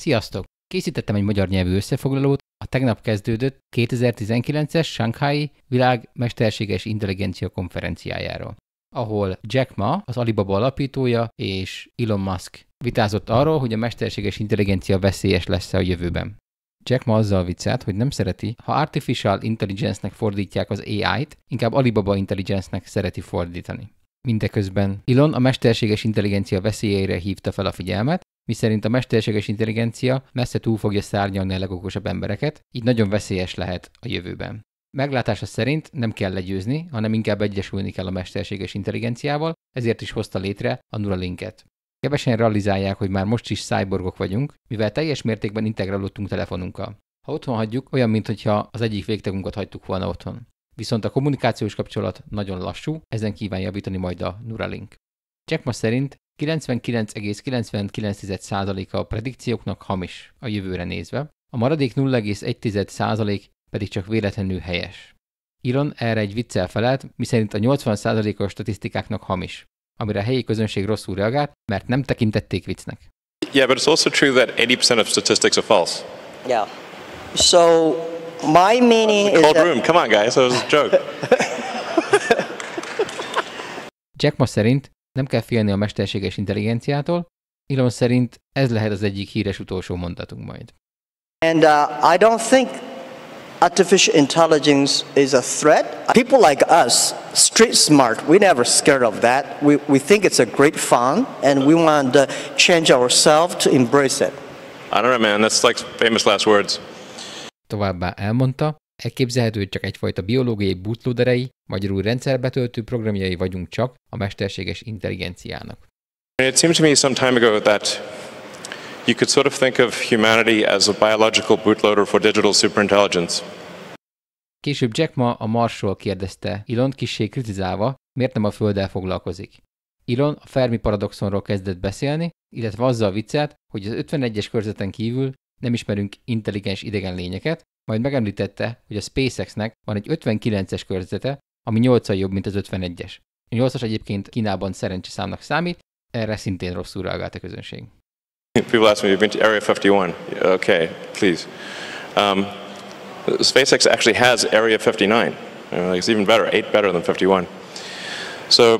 Sziasztok! Készítettem egy magyar nyelvű összefoglalót a tegnap kezdődött 2019-es Shanghai Világ Mesterséges Intelligencia konferenciájáról, ahol Jack Ma, az Alibaba alapítója és Elon Musk vitázott arról, hogy a mesterséges intelligencia veszélyes lesz a jövőben. Jack ma azzal viccelt, hogy nem szereti, ha Artificial Intelligence-nek fordítják az AI-t, inkább Alibaba Intelligence-nek szereti fordítani. Mindeközben Elon a mesterséges intelligencia veszélyeire hívta fel a figyelmet, miszerint a mesterséges intelligencia messze túl fogja szárnyalni a legokosabb embereket, így nagyon veszélyes lehet a jövőben. Meglátása szerint nem kell legyőzni, hanem inkább egyesülni kell a mesterséges intelligenciával, ezért is hozta létre a Neuralinket. Kevesen realizálják, hogy már most is cyborgok vagyunk, mivel teljes mértékben integrálódtunk telefonunkkal. Ha otthon hagyjuk, olyan, mintha az egyik végtagunkat hagytuk volna otthon. Viszont a kommunikációs kapcsolat nagyon lassú, ezen kíván javítani majd a Neuralink. Jack ma szerint 99,99%-a a predikcióknak hamis a jövőre nézve, a maradék 0,1% pedig csak véletlenül helyes. Elon erre egy viccel felelt, miszerint a 80%-os statisztikáknak hamis, amire a helyi közönség rosszul reagált, mert nem tekintették viccnek. Yeah, but it's also true that 80% of statistics are false. Yeah. So my meaning is cold that... room. Come on, guys. That was a joke. Jack ma szerint nem kell félni a mesterséges intelligenciától. Elon szerint ez lehet az egyik híres utolsó mondatunk majd. And uh, I don't think artificial intelligence is a threat. People like us, street smart, we're never scared of that. We, we think it's a great fun, and we want to change ourselves to embrace it. I don't know, man. That's like famous last words. Továbbá elmondta, elképzelhető, hogy csak egyfajta biológiai bútlóderei, Magyarul rendszerbetöltő programjai vagyunk csak a mesterséges intelligenciának. It seemed to me some time ago that you could sort of think of humanity as a biological bootloader for digital superintelligence. Később Jack Ma a Marsról kérdezte Elon kissé kritizálva, miért nem a Földdel foglalkozik. Elon a Fermi paradoxonról kezdett beszélni, illetve azzal viccelt, hogy az 51-es körzeten kívül nem ismerünk intelligens idegen lényeket, majd megemlítette, hogy a SpaceX-nek van egy 59-es körzete, ami 8 jobb, mint az 51-es. A 8-as egyébként Kínában szerencsés számnak számít, erre szintén rosszul reagált a közönség. People ask me, you've been to Area 51. Okay, please. Um, SpaceX actually has Area 59. Uh, it's even better, eight better than 51. So,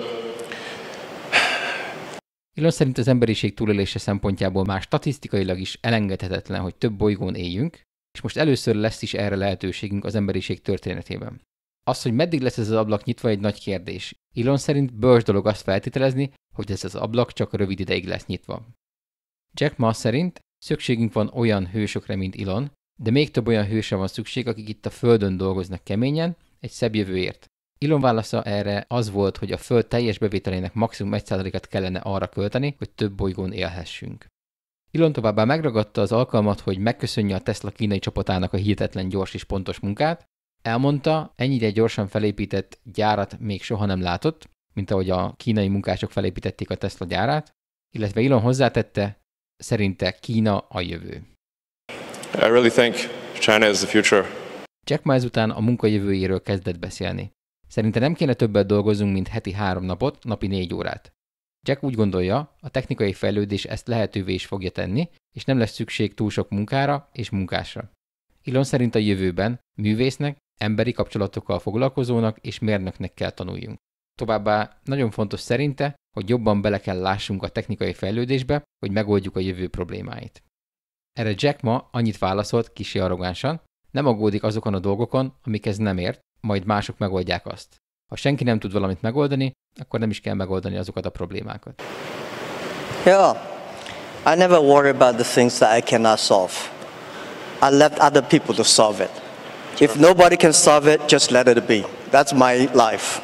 Elon szerint az emberiség túlélése szempontjából már statisztikailag is elengedhetetlen, hogy több bolygón éljünk, és most először lesz is erre lehetőségünk az emberiség történetében. Az, hogy meddig lesz ez az ablak nyitva, egy nagy kérdés. Elon szerint bölcs dolog azt feltételezni, hogy ez az ablak csak rövid ideig lesz nyitva. Jack Ma szerint szükségünk van olyan hősökre, mint Elon, de még több olyan hősre van szükség, akik itt a Földön dolgoznak keményen, egy szebb jövőért. Elon válasza erre az volt, hogy a Föld teljes bevételének maximum 1%-át kellene arra költeni, hogy több bolygón élhessünk. Elon továbbá megragadta az alkalmat, hogy megköszönje a Tesla kínai csapatának a hihetetlen gyors és pontos munkát, Elmondta, ennyire gyorsan felépített gyárat még soha nem látott, mint ahogy a kínai munkások felépítették a Tesla gyárát, illetve Elon hozzátette, szerinte Kína a jövő. I really think China is the future. Jack Ma ezután a munkajövőjéről kezdett beszélni. Szerinte nem kéne többet dolgozunk, mint heti három napot, napi négy órát. Jack úgy gondolja, a technikai fejlődés ezt lehetővé is fogja tenni, és nem lesz szükség túl sok munkára és munkásra. Ilon szerint a jövőben művésznek emberi kapcsolatokkal foglalkozónak és mérnöknek kell tanuljunk. Továbbá nagyon fontos szerinte, hogy jobban bele kell lássunk a technikai fejlődésbe, hogy megoldjuk a jövő problémáit. Erre Jack ma annyit válaszolt kisi arrogánsan, nem aggódik azokon a dolgokon, amikhez nem ért, majd mások megoldják azt. Ha senki nem tud valamit megoldani, akkor nem is kell megoldani azokat a problémákat. Yeah, I never worry about the things that I cannot solve. I left other people to solve it. If nobody can solve it, just let it be. That's my life.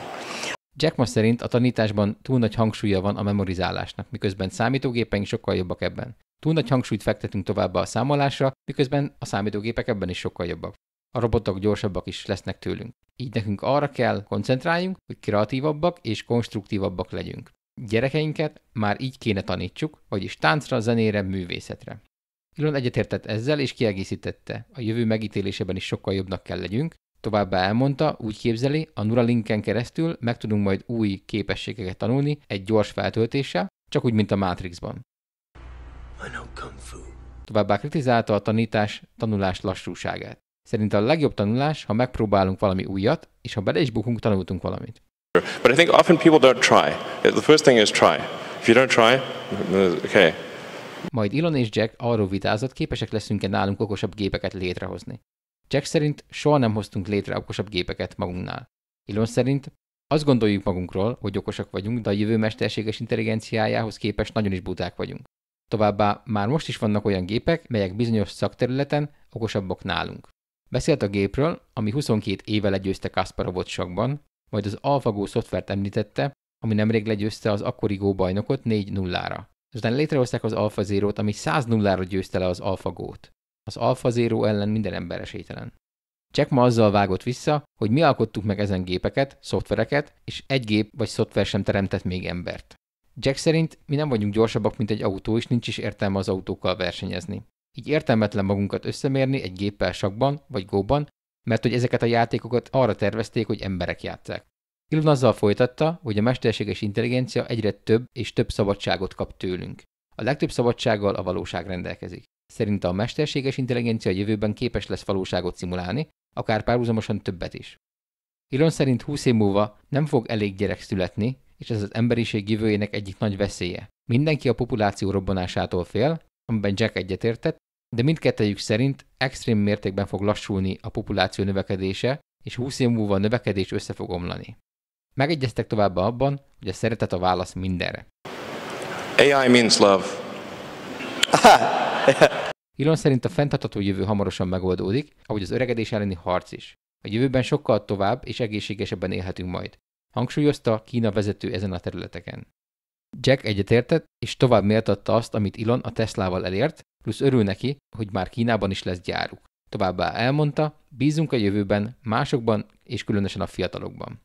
Jack ma szerint a tanításban túl nagy hangsúlya van a memorizálásnak, miközben számítógépeink sokkal jobbak ebben. Túl nagy hangsúlyt fektetünk továbbá a számolásra, miközben a számítógépek ebben is sokkal jobbak. A robotok gyorsabbak is lesznek tőlünk. Így nekünk arra kell koncentráljunk, hogy kreatívabbak és konstruktívabbak legyünk. Gyerekeinket már így kéne tanítsuk, vagyis táncra, zenére, művészetre. Elon egyetértett ezzel, és kiegészítette. A jövő megítélésében is sokkal jobbnak kell legyünk. Továbbá elmondta, úgy képzeli, a Neuralinken keresztül meg tudunk majd új képességeket tanulni egy gyors feltöltése, csak úgy, mint a Matrixban. Továbbá kritizálta a tanítás tanulás lassúságát. Szerint a legjobb tanulás, ha megpróbálunk valami újat, és ha bele is bukunk, tanultunk valamit. But I think often people don't try. The first thing is try. If you don't try, okay, majd Elon és Jack arról vitázott, képesek leszünk-e nálunk okosabb gépeket létrehozni. Jack szerint soha nem hoztunk létre okosabb gépeket magunknál. Elon szerint azt gondoljuk magunkról, hogy okosak vagyunk, de a jövő mesterséges intelligenciájához képest nagyon is buták vagyunk. Továbbá már most is vannak olyan gépek, melyek bizonyos szakterületen okosabbak nálunk. Beszélt a gépről, ami 22 éve legyőzte Kasparovot sakban, majd az AlphaGo szoftvert említette, ami nemrég legyőzte az akkori Go bajnokot 4-0-ra és utána létrehozták az Alpha zero ami 100 nullára győzte le az alfa t Az Alpha Zero ellen minden ember esélytelen. Jack ma azzal vágott vissza, hogy mi alkottuk meg ezen gépeket, szoftvereket, és egy gép vagy szoftver sem teremtett még embert. Jack szerint mi nem vagyunk gyorsabbak, mint egy autó, és nincs is értelme az autókkal versenyezni. Így értelmetlen magunkat összemérni egy géppel sakban vagy góban, mert hogy ezeket a játékokat arra tervezték, hogy emberek játszák. Elon azzal folytatta, hogy a mesterséges intelligencia egyre több és több szabadságot kap tőlünk. A legtöbb szabadsággal a valóság rendelkezik. Szerinte a mesterséges intelligencia jövőben képes lesz valóságot szimulálni, akár párhuzamosan többet is. Elon szerint 20 év múlva nem fog elég gyerek születni, és ez az emberiség jövőjének egyik nagy veszélye. Mindenki a populáció robbanásától fél, amiben Jack egyetértett, de mindkettőjük szerint extrém mértékben fog lassulni a populáció növekedése, és 20 év múlva a növekedés össze fog omlani. Megegyeztek továbbá abban, hogy a szeretet a válasz mindenre. AI means love. Elon szerint a fenntartható jövő hamarosan megoldódik, ahogy az öregedés elleni harc is. A jövőben sokkal tovább és egészségesebben élhetünk majd. Hangsúlyozta Kína vezető ezen a területeken. Jack egyetértett, és tovább méltatta azt, amit Elon a Teslával elért, plusz örül neki, hogy már Kínában is lesz gyáruk. Továbbá elmondta, bízunk a jövőben, másokban és különösen a fiatalokban.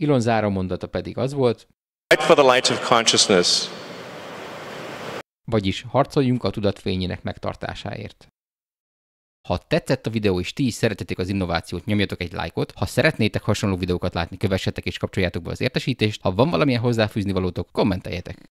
Ilon záró mondata pedig az volt, Fight for the light of consciousness. Vagyis harcoljunk a tudatfényének megtartásáért. Ha tetszett a videó és ti is szeretetek az innovációt, nyomjatok egy lájkot. Ha szeretnétek hasonló videókat látni, kövessetek és kapcsoljátok be az értesítést. Ha van valamilyen hozzáfűzni valótok, kommenteljetek.